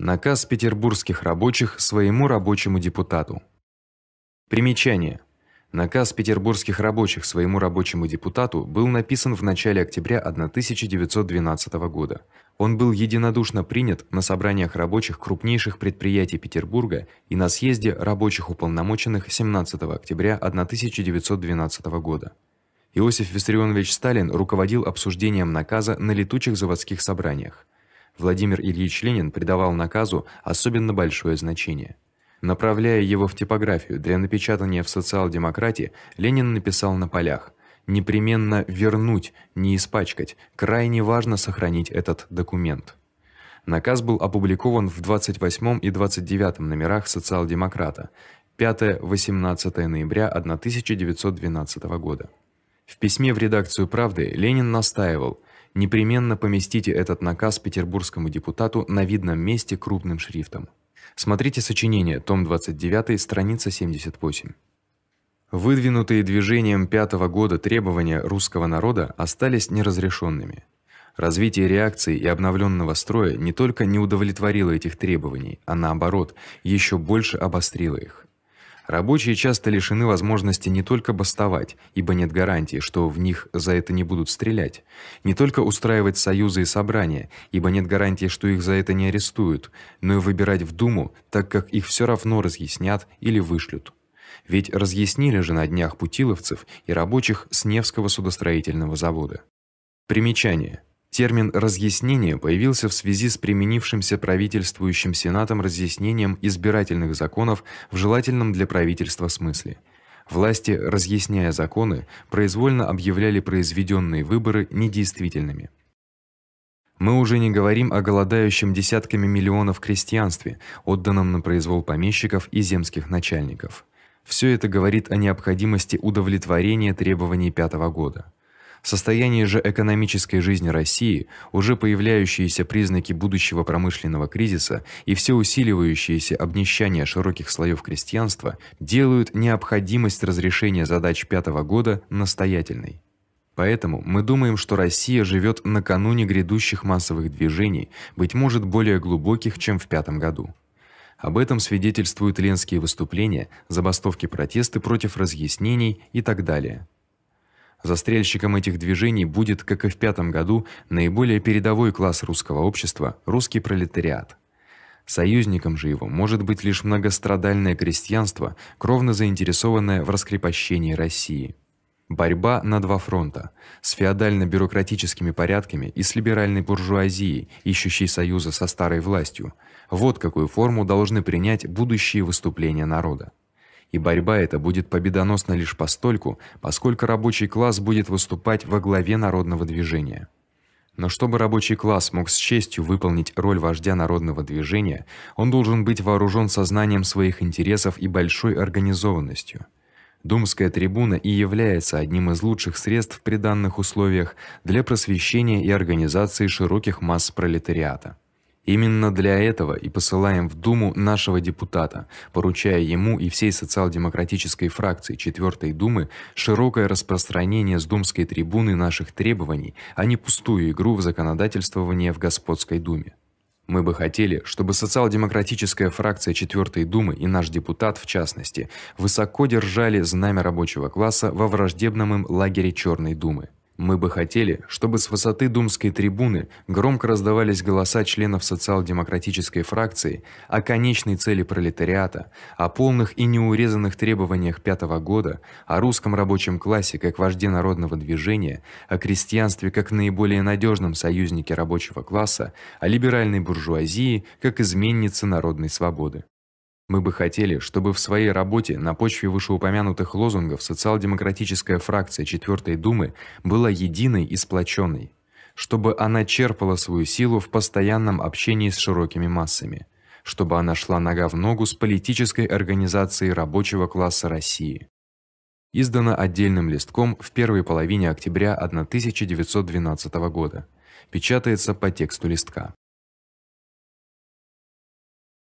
Наказ петербургских рабочих своему рабочему депутату. Примечание. Наказ петербургских рабочих своему рабочему депутату был написан в начале октября 1912 года. Он был единодушно принят на собраниях рабочих крупнейших предприятий Петербурга и на съезде рабочих уполномоченных 17 октября 1912 года. Иосиф Виссарионович Сталин руководил обсуждением наказа на летучих заводских собраниях. Владимир Ильич Ленин придавал наказу особенно большое значение. Направляя его в типографию для напечатания в социал-демократии, Ленин написал на полях: непременно вернуть, не испачкать. Крайне важно сохранить этот документ. Наказ был опубликован в 28 и 29 номерах Социал-демократа 5-18 ноября 1912 года. В письме в редакцию Правды Ленин настаивал, непременно поместите этот наказ петербургскому депутату на видном месте крупным шрифтом. Смотрите сочинение, том 29, страница 78. Выдвинутые движением пятого года требования русского народа остались неразрешенными. Развитие реакции и обновленного строя не только не удовлетворило этих требований, а наоборот, еще больше обострило их. Рабочие часто лишены возможности не только бастовать, ибо нет гарантии, что в них за это не будут стрелять, не только устраивать союзы и собрания, ибо нет гарантии, что их за это не арестуют, но и выбирать в Думу, так как их все равно разъяснят или вышлют. Ведь разъяснили же на днях путиловцев и рабочих с Невского судостроительного завода. Примечание: Термин разъяснение появился в связи с применившимся правительствующим сенатом разъяснением избирательных законов в желательном для правительства смысле. Власти, разъясняя законы, произвольно объявляли произведенные выборы недействительными. Мы уже не говорим о голодающем десятками миллионов крестьянстве, отданном на произвол помещиков и земских начальников. Все это говорит о необходимости удовлетворения требований пятого года. Состояние же экономической жизни России, уже появляющиеся признаки будущего промышленного кризиса и все усиливающееся обнищание широких слоев крестьянства делают необходимость разрешения задач пятого года настоятельной. Поэтому мы думаем, что Россия живет накануне грядущих массовых движений, быть может, более глубоких, чем в пятом году. Об этом свидетельствуют ленские выступления, забастовки, протесты против разъяснений и так далее. Застрельщиком этих движений будет, как и в пятом году, наиболее передовой класс русского общества русский пролетариат. Союзником же его может быть лишь многострадальное крестьянство, кровно заинтересованное в раскрепощении России. Борьба на два фронта: с феодально-бюрократическими порядками и с либеральной буржуазией, ищущей союза со старой властью. Вот какую форму должны принять будущие выступления народа. И борьба эта будет победоносна лишь постольку, поскольку рабочий класс будет выступать во главе народного движения. Но чтобы рабочий класс мог с честью выполнить роль вождя народного движения, он должен быть вооружен сознанием своих интересов и большой организованностью. Думская трибуна и является одним из лучших средств при данных условиях для просвещения и организации широких масс пролетариата. Именно для этого и посылаем в Думу нашего депутата, поручая ему и всей социал-демократической фракции 4 Думы широкое распространение с думской трибуны наших требований, а не пустую игру в законодательствование в господской Думе. Мы бы хотели, чтобы социал-демократическая фракция 4 Думы и наш депутат в частности высоко держали знамя рабочего класса во враждебном им лагере Черной Думы. Мы бы хотели, чтобы с высоты думской трибуны громко раздавались голоса членов социал-демократической фракции о конечной цели пролетариата, о полных и неурезанных требованиях пятого года, о русском рабочем классе как вожде народного движения, о крестьянстве как наиболее надежном союзнике рабочего класса, о либеральной буржуазии как изменнице народной свободы. Мы бы хотели, чтобы в своей работе на почве вышеупомянутых лозунгов социал-демократическая фракция Четвёртой Думы была единой и сплоченной, чтобы она черпала свою силу в постоянном общении с широкими массами, чтобы она шла нога в ногу с политической организацией рабочего класса России. Издано отдельным листком в первой половине октября 1912 года. Печатается по тексту листка.